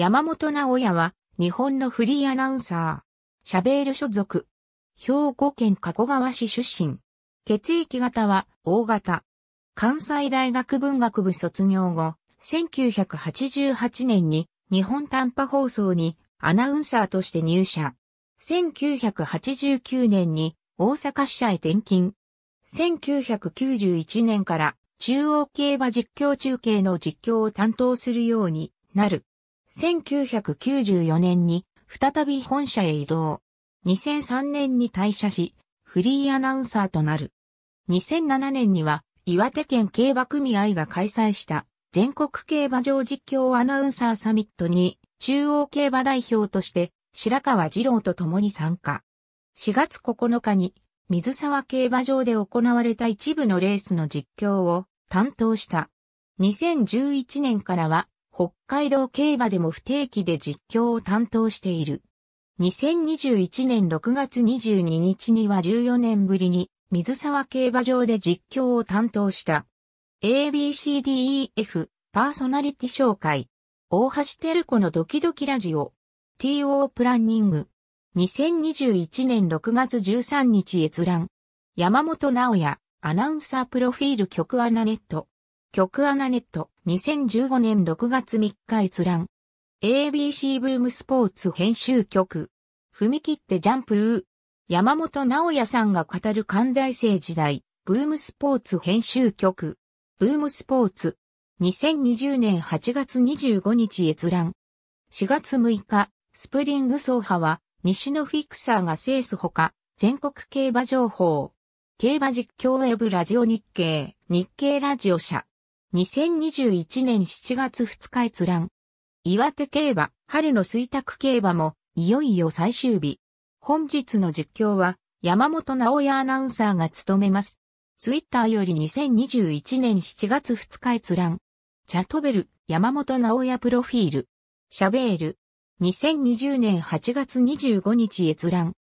山本直也は、日本のフリーアナウンサー。シャベール所属。兵庫県加古川市出身。血液型は、大型。関西大学文学部卒業後、1988年に日本短波放送にアナウンサーとして入社。1989年に大阪支社へ転勤。1991年から中央競馬実況中継の実況を担当するようになる。1994年に再び本社へ移動。2003年に退社し、フリーアナウンサーとなる。2007年には岩手県競馬組合が開催した全国競馬場実況アナウンサーサミットに中央競馬代表として白川二郎と共に参加。4月9日に水沢競馬場で行われた一部のレースの実況を担当した。2011年からは北海道競馬でも不定期で実況を担当している。2021年6月22日には14年ぶりに水沢競馬場で実況を担当した。ABCDEF パーソナリティ紹介。大橋テル子のドキドキラジオ。TO プランニング。2021年6月13日閲覧。山本直也、アナウンサープロフィール曲アナネット。曲アナネット2015年6月3日閲覧。ABC ブームスポーツ編集局。踏み切ってジャンプ山本直也さんが語る寛大生時代、ブームスポーツ編集局。ブームスポーツ。2020年8月25日閲覧。4月6日、スプリング走破は、西のフィクサーが制すほか、全国競馬情報。競馬実況ウェブラジオ日経、日経ラジオ社。2021年7月2日閲覧。岩手競馬、春の水卓競馬も、いよいよ最終日。本日の実況は、山本直也アナウンサーが務めます。ツイッターより2021年7月2日閲覧。チャトベル、山本直也プロフィール。シャベール。2020年8月25日閲覧。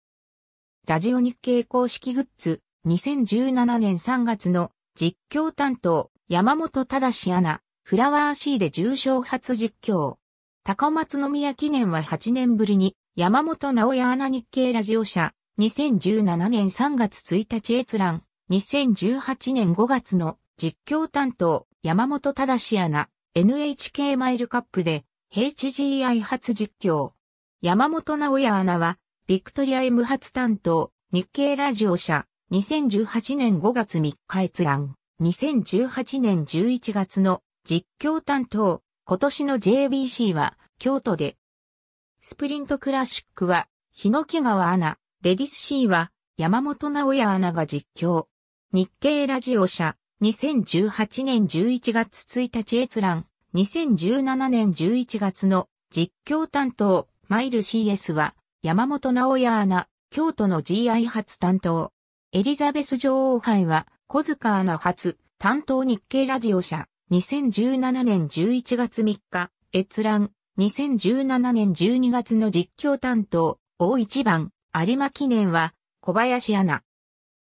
ラジオ日経公式グッズ、2017年3月の実況担当、山本忠アナ、フラワーシーで重賞初実況。高松宮記念は8年ぶりに、山本直也アナ日経ラジオ社、2017年3月1日閲覧、2018年5月の実況担当、山本忠アナ、NHK マイルカップで、HGI 初実況。山本直也アナは、ビクトリア M 初担当、日経ラジオ社、2018年5月3日閲覧。2018年11月の実況担当、今年の JBC は京都で、スプリントクラシックは、日野木川アナ、レディス C は、山本直也アナが実況。日経ラジオ社、2018年11月1日閲覧、2017年11月の実況担当、マイル CS は、山本直也アナ、京都の GI 初担当。エリザベス女王杯は、小塚アナ初、担当日経ラジオ社、2017年11月3日、閲覧、2017年12月の実況担当、大一番、有馬記念は、小林アナ。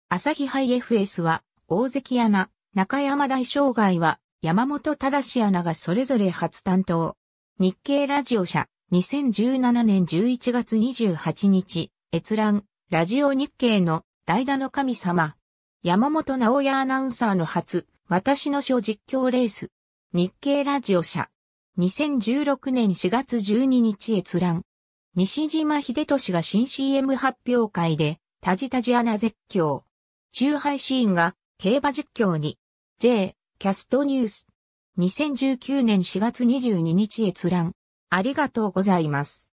朝日杯 FS は、大関アナ、中山大障害は、山本忠アナがそれぞれ初担当。日経ラジオ社、2017年11月28日、閲覧、ラジオ日経の、代打の神様、山本直也アナウンサーの初、私の書実況レース。日経ラジオ社。2016年4月12日閲覧。西島秀俊が新 CM 発表会で、タジタジアナ絶叫。中配シーンが競馬実況に。J、キャストニュース。2019年4月22日閲覧。ありがとうございます。